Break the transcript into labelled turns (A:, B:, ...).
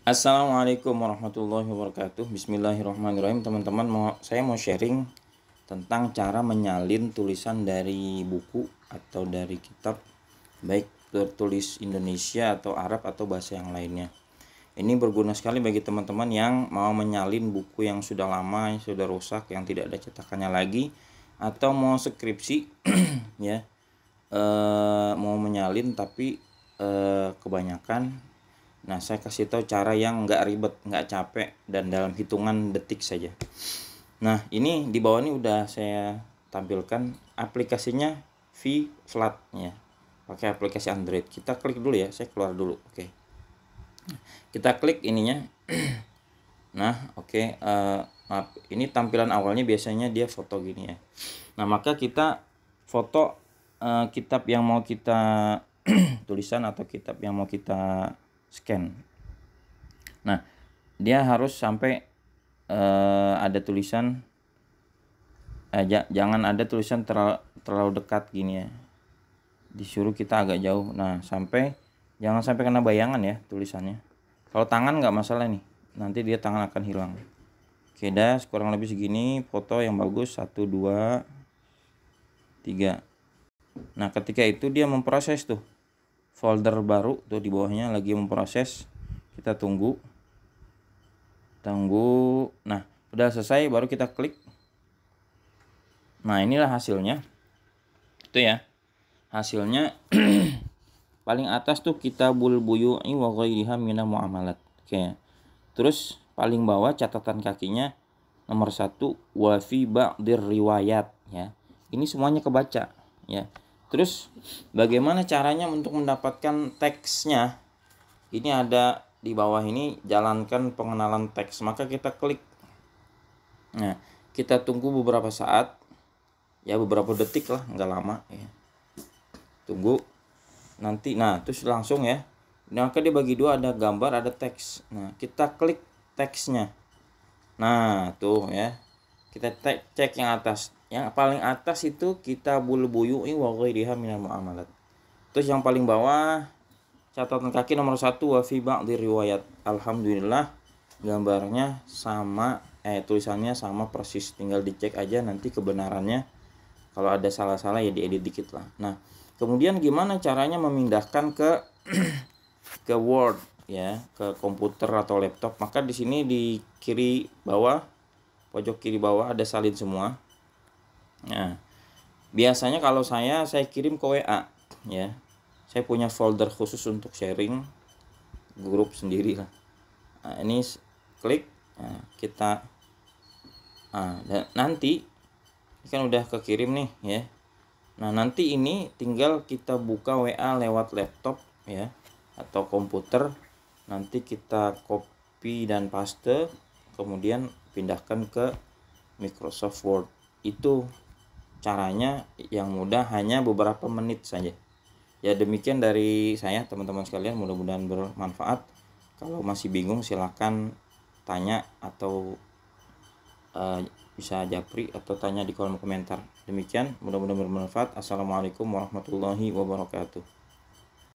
A: Assalamualaikum warahmatullahi wabarakatuh Bismillahirrahmanirrahim teman-teman saya mau sharing tentang cara menyalin tulisan dari buku atau dari kitab baik tertulis Indonesia atau Arab atau bahasa yang lainnya ini berguna sekali bagi teman-teman yang mau menyalin buku yang sudah lama yang sudah rusak yang tidak ada cetakannya lagi atau mau skripsi ya e, mau menyalin tapi e, kebanyakan Nah, saya kasih tahu cara yang nggak ribet, nggak capek, dan dalam hitungan detik saja. Nah, ini di bawah ini udah saya tampilkan aplikasinya V Flat ya. Pakai aplikasi Android. Kita klik dulu ya, saya keluar dulu. Oke. Okay. Kita klik ininya. nah, oke. Okay. Uh, eh, ini tampilan awalnya biasanya dia foto gini ya. Nah, maka kita foto uh, kitab yang mau kita tulisan atau kitab yang mau kita scan. Nah, dia harus sampai uh, ada tulisan eh, jangan ada tulisan terlalu, terlalu dekat gini ya. Disuruh kita agak jauh. Nah, sampai jangan sampai kena bayangan ya tulisannya. Kalau tangan nggak masalah nih. Nanti dia tangan akan hilang. Oke, dah kurang lebih segini foto yang bagus Satu, dua, tiga. Nah, ketika itu dia memproses tuh folder baru tuh di bawahnya lagi memproses kita tunggu tunggu nah udah selesai baru kita klik nah inilah hasilnya itu ya hasilnya paling atas tuh kita bul buyu mina muamalat oke terus paling bawah catatan kakinya nomor satu wafi ba'dir riwayat ya ini semuanya kebaca ya Terus bagaimana caranya untuk mendapatkan teksnya? Ini ada di bawah ini jalankan pengenalan teks. Maka kita klik. Nah, kita tunggu beberapa saat. Ya, beberapa detik lah, nggak lama ya. Tunggu nanti nah terus langsung ya. Nah, maka dia bagi dua ada gambar, ada teks. Nah, kita klik teksnya. Nah, tuh ya. Kita cek yang atas yang paling atas itu kita bulu buyu'i wa ghairiha minal muamalat terus yang paling bawah catatan kaki nomor satu wa fi ba'di riwayat alhamdulillah gambarnya sama eh tulisannya sama persis tinggal dicek aja nanti kebenarannya kalau ada salah-salah ya diedit dikit lah nah kemudian gimana caranya memindahkan ke ke Word ya ke komputer atau laptop maka di sini di kiri bawah pojok kiri bawah ada salin semua Nah, biasanya kalau saya saya kirim ke WA ya. Saya punya folder khusus untuk sharing grup sendiri lah. Nah, ini klik nah, kita nah, dan nanti ini kan udah kekirim nih ya. Nah, nanti ini tinggal kita buka WA lewat laptop ya atau komputer. Nanti kita copy dan paste kemudian pindahkan ke Microsoft Word. Itu caranya yang mudah hanya beberapa menit saja ya demikian dari saya teman-teman sekalian mudah-mudahan bermanfaat kalau masih bingung silahkan tanya atau uh, bisa japri atau tanya di kolom komentar demikian mudah-mudahan bermanfaat assalamualaikum warahmatullahi wabarakatuh